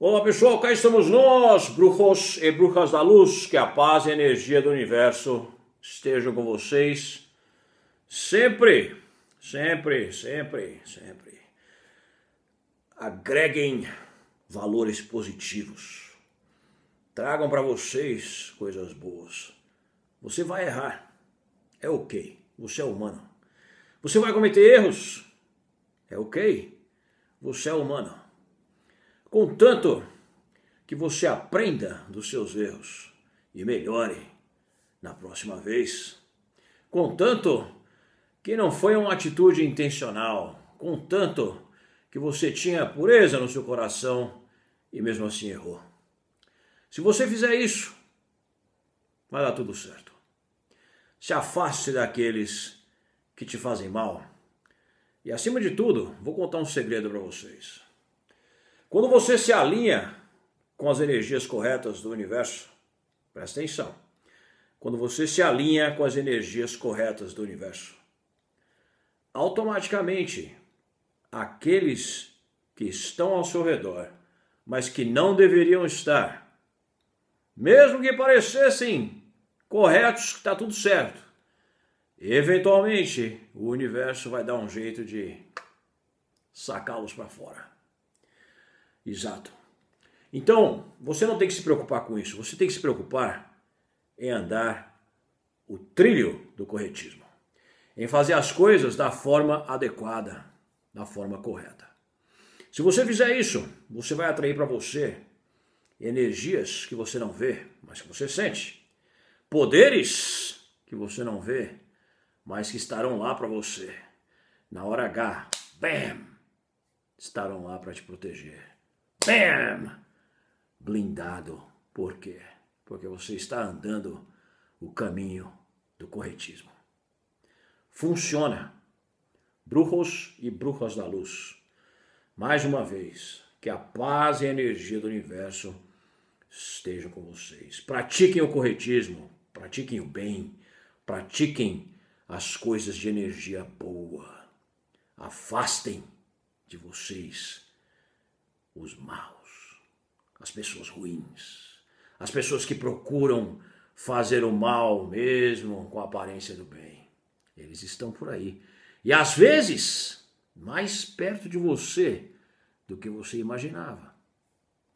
Olá pessoal, cá estamos nós, bruxos e bruxas da luz, que a paz e a energia do universo estejam com vocês sempre, sempre, sempre, sempre. Agreguem valores positivos, tragam para vocês coisas boas. Você vai errar, é ok, você é humano. Você vai cometer erros, é ok, você é humano Contanto que você aprenda dos seus erros e melhore na próxima vez. Contanto que não foi uma atitude intencional, contanto que você tinha pureza no seu coração e mesmo assim errou. Se você fizer isso, vai dar tudo certo. Se afaste daqueles que te fazem mal. E acima de tudo, vou contar um segredo para vocês. Quando você se alinha com as energias corretas do universo, presta atenção. Quando você se alinha com as energias corretas do universo, automaticamente aqueles que estão ao seu redor, mas que não deveriam estar, mesmo que parecessem corretos, que está tudo certo, eventualmente o universo vai dar um jeito de sacá-los para fora. Exato. Então, você não tem que se preocupar com isso. Você tem que se preocupar em andar o trilho do corretismo. Em fazer as coisas da forma adequada, da forma correta. Se você fizer isso, você vai atrair para você energias que você não vê, mas que você sente. Poderes que você não vê, mas que estarão lá para você. Na hora H, bam, estarão lá para te proteger. Sam! Blindado. Por quê? Porque você está andando o caminho do corretismo. Funciona. bruxos e bruxas da luz. Mais uma vez, que a paz e a energia do universo estejam com vocês. Pratiquem o corretismo, pratiquem o bem, pratiquem as coisas de energia boa. Afastem de vocês os maus, as pessoas ruins, as pessoas que procuram fazer o mal mesmo com a aparência do bem. Eles estão por aí. E às vezes, mais perto de você do que você imaginava.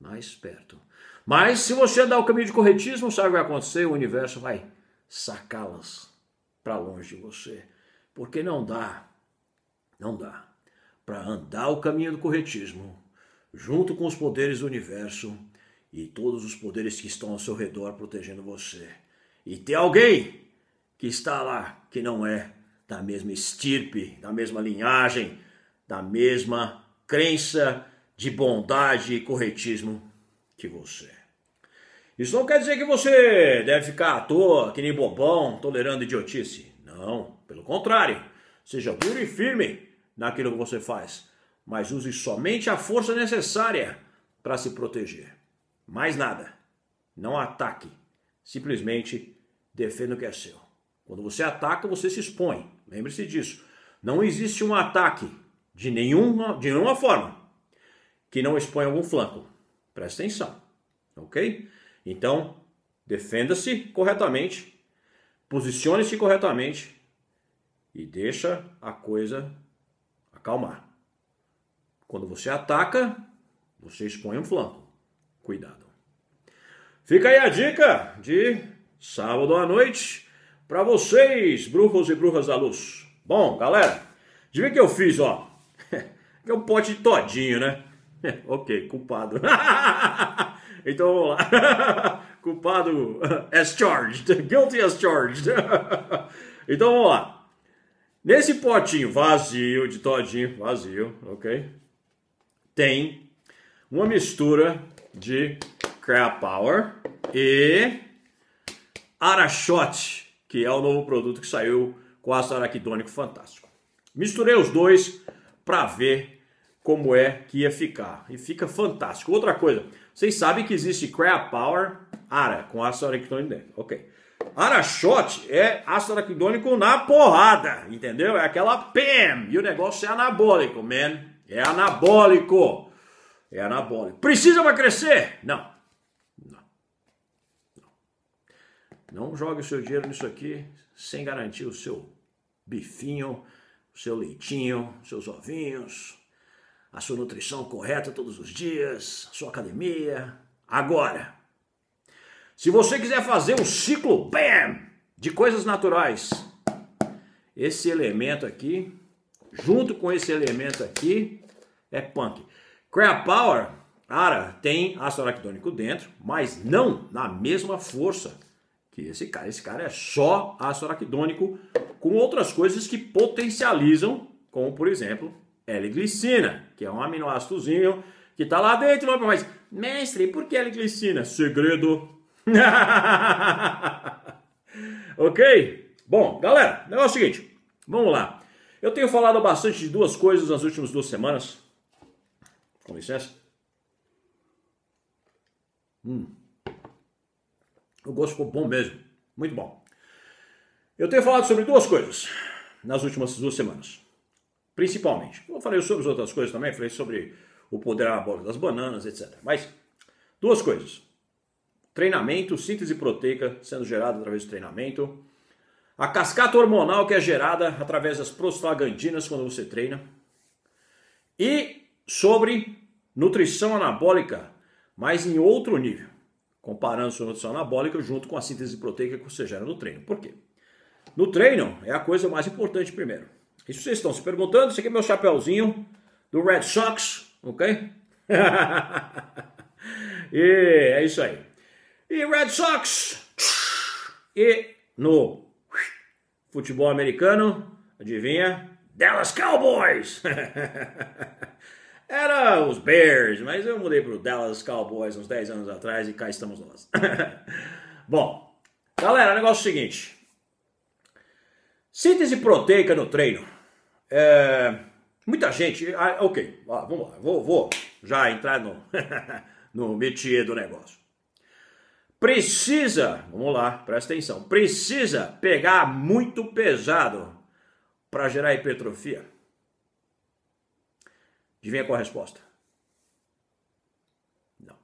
Mais perto. Mas se você andar o caminho de corretismo, sabe o que vai acontecer? O universo vai sacá-las para longe de você. Porque não dá, não dá para andar o caminho do corretismo junto com os poderes do universo e todos os poderes que estão ao seu redor protegendo você. E tem alguém que está lá que não é da mesma estirpe, da mesma linhagem, da mesma crença de bondade e corretismo que você. Isso não quer dizer que você deve ficar à toa, que nem bobão, tolerando idiotice. Não, pelo contrário. Seja duro e firme naquilo que você faz mas use somente a força necessária para se proteger. Mais nada. Não ataque. Simplesmente defenda o que é seu. Quando você ataca, você se expõe. Lembre-se disso. Não existe um ataque de nenhuma, de nenhuma forma que não expõe algum flanco. Preste atenção. Ok? Então, defenda-se corretamente, posicione-se corretamente e deixa a coisa acalmar. Quando você ataca, você expõe um flanco. Cuidado. Fica aí a dica de sábado à noite para vocês, bruxos e bruxas da luz. Bom, galera, de ver que eu fiz, ó. É um pote todinho, né? ok, culpado. então vamos lá. culpado as charged. Guilty as charged. então vamos lá. Nesse potinho vazio de todinho, vazio, ok? tem uma mistura de Power e Arashot, que é o novo produto que saiu com ácido araquidônico fantástico. Misturei os dois para ver como é que ia ficar. E fica fantástico. Outra coisa, vocês sabem que existe Crab Power Ara, com ácido araquidônico dentro. Ok. Arashot é ácido araquidônico na porrada, entendeu? É aquela pm E o negócio é anabólico, man. É anabólico. É anabólico. Precisa para crescer? Não. Não. Não, Não jogue o seu dinheiro nisso aqui sem garantir o seu bifinho, o seu leitinho, seus ovinhos, a sua nutrição correta todos os dias, a sua academia. Agora, se você quiser fazer um ciclo BAM de coisas naturais, esse elemento aqui, junto com esse elemento aqui, é punk. Crea Power, Ara, tem ácido araquidônico dentro, mas não na mesma força que esse cara. Esse cara é só ácido araquidônico com outras coisas que potencializam, como por exemplo, L-glicina, que é um aminoácidozinho que tá lá dentro, mas mestre, por que L-glicina? Segredo. ok? Bom, galera, negócio é o seguinte, vamos lá. Eu tenho falado bastante de duas coisas nas últimas duas semanas. Com licença. Hum. O gosto ficou bom mesmo. Muito bom. Eu tenho falado sobre duas coisas nas últimas duas semanas. Principalmente. Eu falei sobre as outras coisas também, falei sobre o poder anabólico das bananas, etc. Mas duas coisas. Treinamento, síntese proteica sendo gerada através do treinamento. A cascata hormonal que é gerada através das prostaglandinas quando você treina. E sobre nutrição anabólica, mas em outro nível, comparando sua nutrição anabólica junto com a síntese proteica que você gera no treino. Por quê? No treino é a coisa mais importante primeiro. Isso vocês estão se perguntando, esse aqui é meu chapéuzinho do Red Sox, ok? e é isso aí. E Red Sox! E no futebol americano, adivinha? Dallas Cowboys! Era os Bears, mas eu mudei para o Dallas Cowboys uns 10 anos atrás e cá estamos nós. Bom, galera, o negócio é o seguinte. Síntese proteica no treino. É, muita gente... Ah, ok, ah, vamos lá. Vou, vou já entrar no, no métier do negócio precisa, vamos lá, presta atenção, precisa pegar muito pesado para gerar hipertrofia? Adivinha qual a resposta? Não.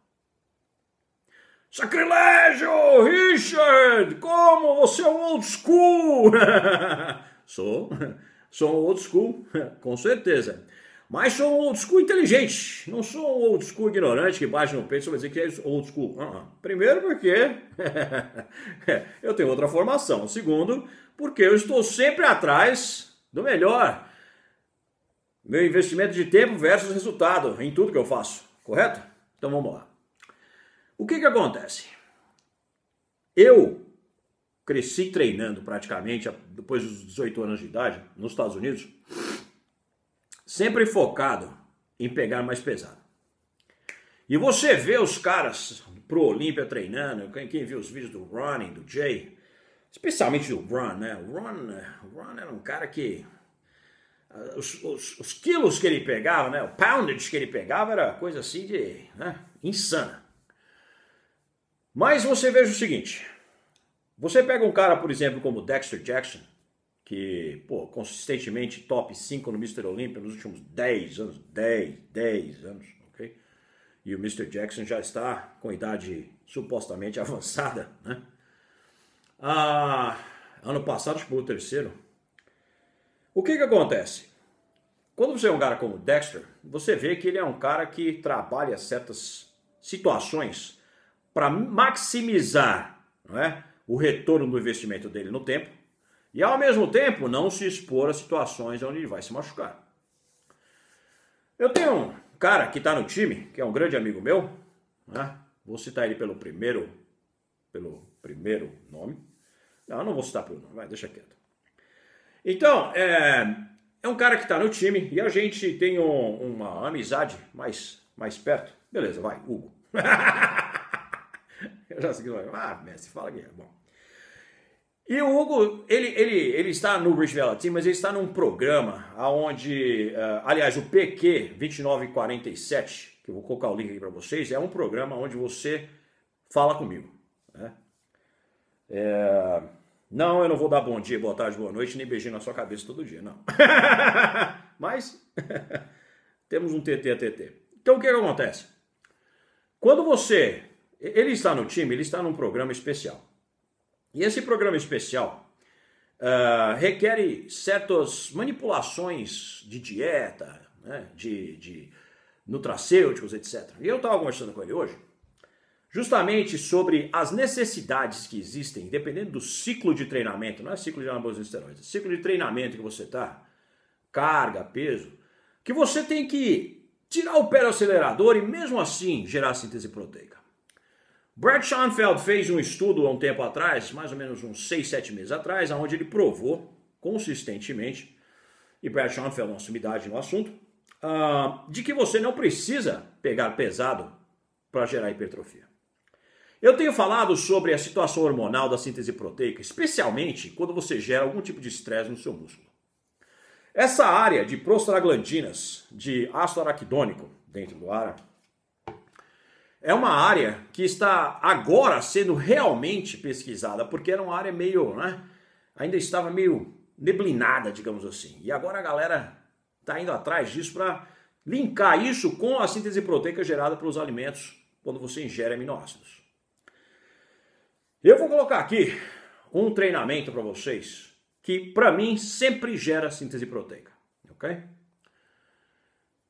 Sacrilégio! Richard! Como? Você é um old school! sou. Sou um old school, com certeza. Mas sou um old school inteligente. Não sou um old school ignorante que bate no peito e vai dizer que é old school. Uh -uh. Primeiro, porque eu tenho outra formação. Segundo, porque eu estou sempre atrás do melhor. Meu investimento de tempo versus resultado em tudo que eu faço, correto? Então vamos lá. O que que acontece? Eu cresci treinando praticamente depois dos 18 anos de idade nos Estados Unidos, sempre focado em pegar mais pesado. E você vê os caras pro Olímpia treinando, quem, quem viu os vídeos do Ronnie, do Jay, especialmente do Ron, né? O Ron, Ron era um cara que ah, os, os, os, quilos que ele pegava, né, o poundage que ele pegava era coisa assim de né, insana. Mas você veja o seguinte: você pega um cara, por exemplo, como Dexter Jackson, que pô, consistentemente top 5 no Mr. Olympia nos últimos 10 anos, 10, 10 anos, ok? E o Mr. Jackson já está com idade supostamente avançada, né? Ah, ano passado, acho que foi o terceiro o que, que acontece? Quando você é um cara como o Dexter, você vê que ele é um cara que trabalha certas situações para maximizar é, o retorno do investimento dele no tempo e, ao mesmo tempo, não se expor a situações onde ele vai se machucar. Eu tenho um cara que está no time, que é um grande amigo meu, né? vou citar ele pelo primeiro, pelo primeiro nome. Não, não vou citar pelo nome, vai, deixa quieto. Então, é, é um cara que está no time e a gente tem um, uma amizade mais, mais perto. Beleza, vai, Hugo. Eu já segui, ah, Messi, fala aqui, é bom. E o Hugo, ele, ele, ele está no Bridgeville Team, mas ele está num programa onde, uh, é, aliás, o PQ 2947, que eu vou colocar o link aqui para vocês, é um programa onde você fala comigo. Né? É... Não, eu não vou dar bom dia, boa tarde, boa noite, nem beijinho na sua cabeça todo dia, não. Mas temos um TT a TT. Então o que, é que acontece? Quando você. Ele está no time, ele está num programa especial. E esse programa especial uh, requer certas manipulações de dieta, né, de, de nutracêuticos, etc. E eu estava conversando com ele hoje justamente sobre as necessidades que existem, dependendo do ciclo de treinamento, não é ciclo de anabolismo de esteroides, é ciclo de treinamento que você está, carga, peso, que você tem que tirar o pé do acelerador e mesmo assim gerar síntese proteica. Brad Schoenfeld fez um estudo há um tempo atrás, mais ou menos uns 6, 7 meses atrás, onde ele provou consistentemente, e Brad Schoenfeld é uma sumidade no assunto, ah, de que você não precisa pegar pesado para gerar hipertrofia. Eu tenho falado sobre a situação hormonal da síntese proteica, especialmente quando você gera algum tipo de estresse no seu músculo. Essa área de prostaglandinas, de ácido araquidônico dentro do ar, é uma área que está agora sendo realmente pesquisada, porque era uma área meio, né, ainda estava meio neblinada, digamos assim. E agora a galera está indo atrás disso para linkar isso com a síntese proteica gerada pelos alimentos quando você ingere aminoácidos. Eu vou colocar aqui um treinamento para vocês que para mim sempre gera síntese proteica, ok?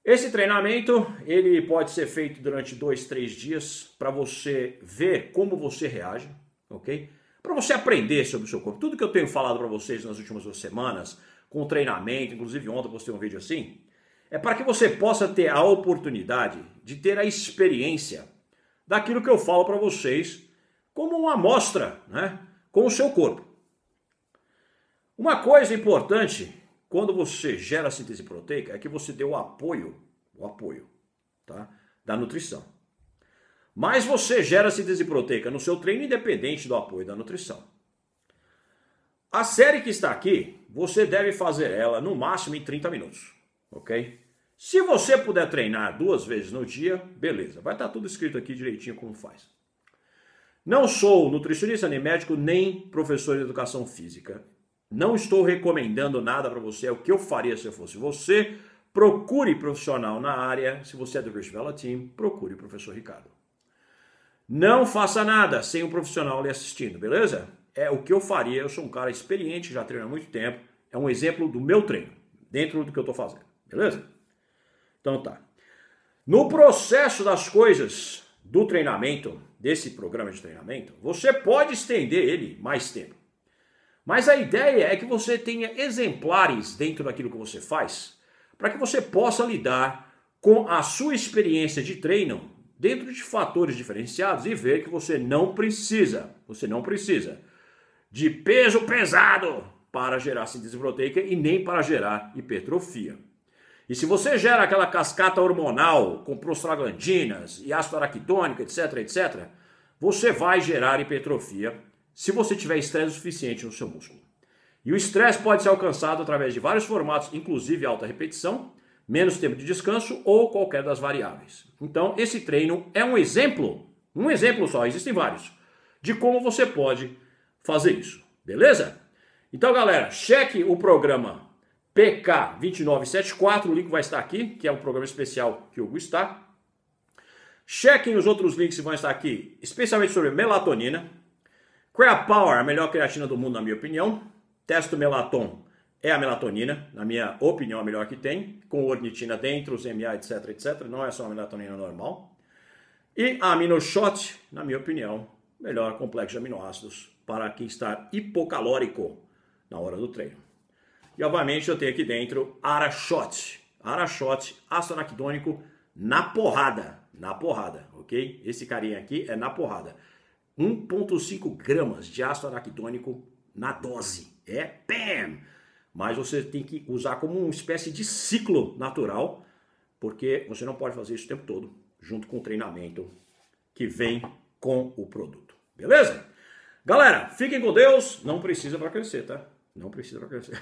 Esse treinamento ele pode ser feito durante dois, três dias para você ver como você reage, ok? Para você aprender sobre o seu corpo. Tudo que eu tenho falado para vocês nas últimas duas semanas, com o treinamento, inclusive ontem eu postei um vídeo assim, é para que você possa ter a oportunidade de ter a experiência daquilo que eu falo para vocês como uma amostra né, com o seu corpo. Uma coisa importante quando você gera a síntese proteica é que você dê o apoio, o apoio tá, da nutrição. Mas você gera a síntese proteica no seu treino independente do apoio da nutrição. A série que está aqui, você deve fazer ela no máximo em 30 minutos, ok? Se você puder treinar duas vezes no dia, beleza. Vai estar tá tudo escrito aqui direitinho como faz. Não sou nutricionista, nem médico, nem professor de educação física. Não estou recomendando nada para você, é o que eu faria se eu fosse você. Procure profissional na área. Se você é do British Bella Team, procure o professor Ricardo. Não faça nada sem um profissional lhe assistindo, beleza? É o que eu faria. Eu sou um cara experiente, já treino há muito tempo. É um exemplo do meu treino, dentro do que eu estou fazendo, beleza? Então tá. No processo das coisas, do treinamento, desse programa de treinamento, você pode estender ele mais tempo. Mas a ideia é que você tenha exemplares dentro daquilo que você faz, para que você possa lidar com a sua experiência de treino dentro de fatores diferenciados e ver que você não precisa, você não precisa de peso pesado para gerar síntese proteica e nem para gerar hipertrofia. E se você gera aquela cascata hormonal com prostaglandinas e ácido araquidônico, etc, etc, você vai gerar hipertrofia se você tiver estresse suficiente no seu músculo. E o estresse pode ser alcançado através de vários formatos, inclusive alta repetição, menos tempo de descanso ou qualquer das variáveis. Então, esse treino é um exemplo, um exemplo só, existem vários, de como você pode fazer isso, beleza? Então, galera, cheque o programa PK2974, o link vai estar aqui, que é um programa especial que o Hugo está. Chequem os outros links que vão estar aqui, especialmente sobre melatonina. Crea Power, a melhor creatina do mundo, na minha opinião. Testo Melaton é a melatonina, na minha opinião, a melhor que tem, com ornitina dentro, os MA, etc, etc. Não é só a melatonina normal. E a AminoShot, na minha opinião, melhor complexo de aminoácidos para quem está hipocalórico na hora do treino. E obviamente eu tenho aqui dentro Arashot. Arashot astronactônico na porrada. Na porrada, ok? Esse carinha aqui é na porrada. 1,5 gramas de ácido araquidônico na dose. É PAM! Mas você tem que usar como uma espécie de ciclo natural, porque você não pode fazer isso o tempo todo, junto com o treinamento que vem com o produto. Beleza? Galera, fiquem com Deus. Não precisa para crescer, tá? Não precisa crescer.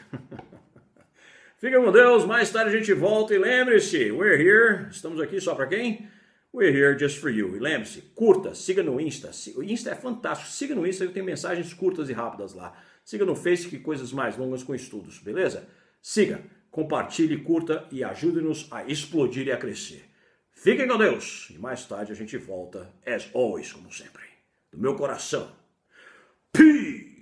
Fica com Deus, mais tarde a gente volta e lembre-se, we're here, estamos aqui só para quem? We're here just for you. E lembre-se, curta, siga no Insta. O Insta é fantástico. Siga no Insta, eu tenho mensagens curtas e rápidas lá. Siga no Facebook, coisas mais longas com estudos, beleza? Siga, compartilhe, curta e ajude-nos a explodir e a crescer. Fiquem com Deus e mais tarde a gente volta, as always, como sempre. Do meu coração. Peace!